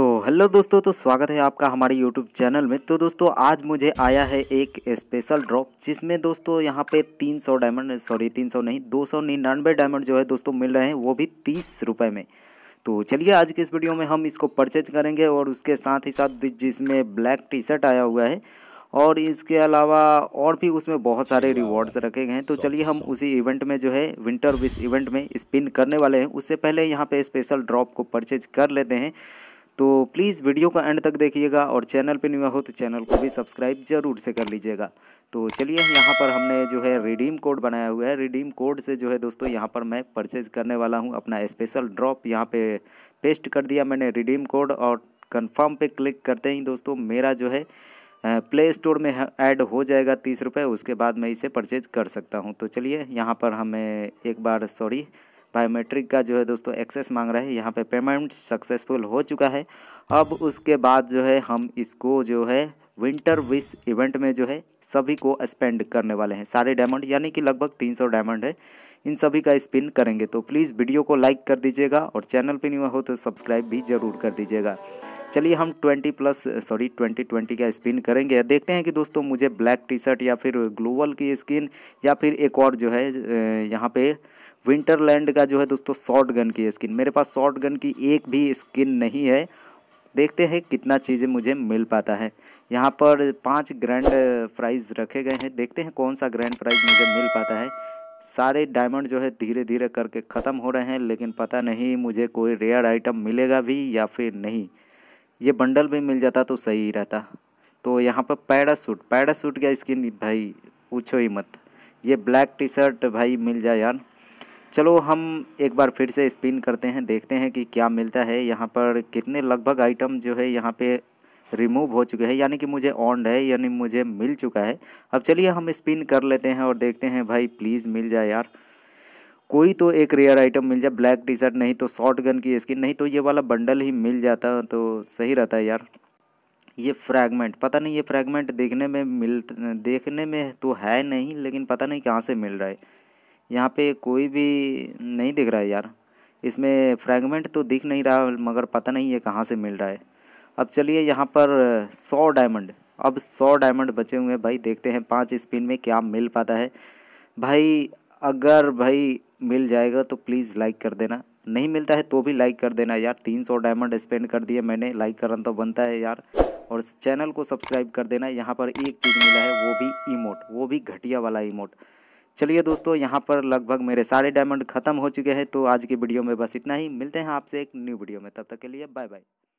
तो हेलो दोस्तों तो स्वागत है आपका हमारे यूट्यूब चैनल में तो दोस्तों आज मुझे आया है एक स्पेशल ड्रॉप जिसमें दोस्तों यहाँ पे 300 डायमंड सॉरी 300 नहीं दो सौ निन्यानवे डायमंड जो है दोस्तों मिल रहे हैं वो भी तीस रुपये में तो चलिए आज के इस वीडियो में हम इसको परचेज करेंगे और उसके साथ ही साथ जिसमें ब्लैक टी शर्ट आया हुआ है और इसके अलावा और भी उसमें बहुत सारे रिवॉर्ड्स अच्छा, रखे गए हैं तो चलिए हम उसी इवेंट में जो है विंटर विश इवेंट में स्पिन करने वाले हैं उससे पहले यहाँ पे स्पेशल ड्रॉप को परचेज कर लेते हैं तो प्लीज़ वीडियो का एंड तक देखिएगा और चैनल पे नहीं हो तो चैनल को भी सब्सक्राइब ज़रूर से कर लीजिएगा तो चलिए यहाँ पर हमने जो है रिडीम कोड बनाया हुआ है रिडीम कोड से जो है दोस्तों यहाँ पर मैं परचेज़ करने वाला हूँ अपना स्पेशल ड्रॉप यहाँ पे पेस्ट कर दिया मैंने रिडीम कोड और कन्फर्म पर क्लिक करते ही दोस्तों मेरा जो है प्ले स्टोर में ऐड हो जाएगा तीस रुपये उसके बाद मैं इसे परचेज कर सकता हूँ तो चलिए यहाँ पर हमें एक बार सॉरी बायोमेट्रिक का जो है दोस्तों एक्सेस मांग रहा है यहाँ पे पेमेंट सक्सेसफुल हो चुका है अब उसके बाद जो है हम इसको जो है विंटर विश इवेंट में जो है सभी को स्पेंड करने वाले हैं सारे डायमंड यानी कि लगभग 300 डायमंड है इन सभी का स्पिन करेंगे तो प्लीज़ वीडियो को लाइक कर दीजिएगा और चैनल पर नहीं हो तो सब्सक्राइब भी ज़रूर कर दीजिएगा चलिए हम 20 प्लस सॉरी 2020 का स्पिन करेंगे देखते हैं कि दोस्तों मुझे ब्लैक टी शर्ट या फिर ग्लोबल की स्किन या फिर एक और जो है यहाँ पे विंटरलैंड का जो है दोस्तों शॉर्ट गन की स्किन मेरे पास शॉर्ट गन की एक भी स्किन नहीं है देखते हैं कितना चीज़ें मुझे मिल पाता है यहाँ पर पांच ग्रैंड प्राइज रखे गए हैं देखते हैं कौन सा ग्रैंड प्राइज मुझे मिल पाता है सारे डायमंड जो है धीरे धीरे करके ख़त्म हो रहे हैं लेकिन पता नहीं मुझे कोई रेयर आइटम मिलेगा भी या फिर नहीं ये बंडल भी मिल जाता तो सही ही रहता तो यहाँ पर पैरासूट पैरासूट का स्किन भाई पूछो ही मत ये ब्लैक टी शर्ट भाई मिल जाए यार चलो हम एक बार फिर से स्पिन करते हैं देखते हैं कि क्या मिलता है यहाँ पर कितने लगभग आइटम जो है यहाँ पे रिमूव हो चुके हैं यानी कि मुझे ऑन है यानी मुझे मिल चुका है अब चलिए हम स्पिन कर लेते हैं और देखते हैं भाई प्लीज़ मिल जाए यार कोई तो एक रेयर आइटम मिल जाए ब्लैक टी शर्ट नहीं तो शॉर्ट गन की स्किन नहीं तो ये वाला बंडल ही मिल जाता तो सही रहता है यार ये फ्रैगमेंट पता नहीं ये फ्रैगमेंट देखने में मिल देखने में तो है नहीं लेकिन पता नहीं कहाँ से मिल रहा है यहाँ पे कोई भी नहीं दिख रहा है यार इसमें फ्रैगमेंट तो दिख नहीं रहा मगर पता नहीं है कहाँ से मिल रहा है अब चलिए यहाँ पर सौ डायमंड अब सौ डायमंड बचे हुए हैं भाई देखते हैं पाँच स्पिन में क्या मिल पाता है भाई अगर भाई मिल जाएगा तो प्लीज़ लाइक कर देना नहीं मिलता है तो भी लाइक कर देना यार तीन सौ डायमंड स्पेंड कर दिए मैंने लाइक करना तो बनता है यार और चैनल को सब्सक्राइब कर देना यहाँ पर एक चीज़ मिला है वो भी इमोट वो भी घटिया वाला इमोट चलिए दोस्तों यहाँ पर लगभग मेरे सारे डायमंड खत्म हो चुके हैं तो आज की वीडियो में बस इतना ही मिलते हैं आपसे एक न्यू वीडियो में तब तक के लिए बाय बाय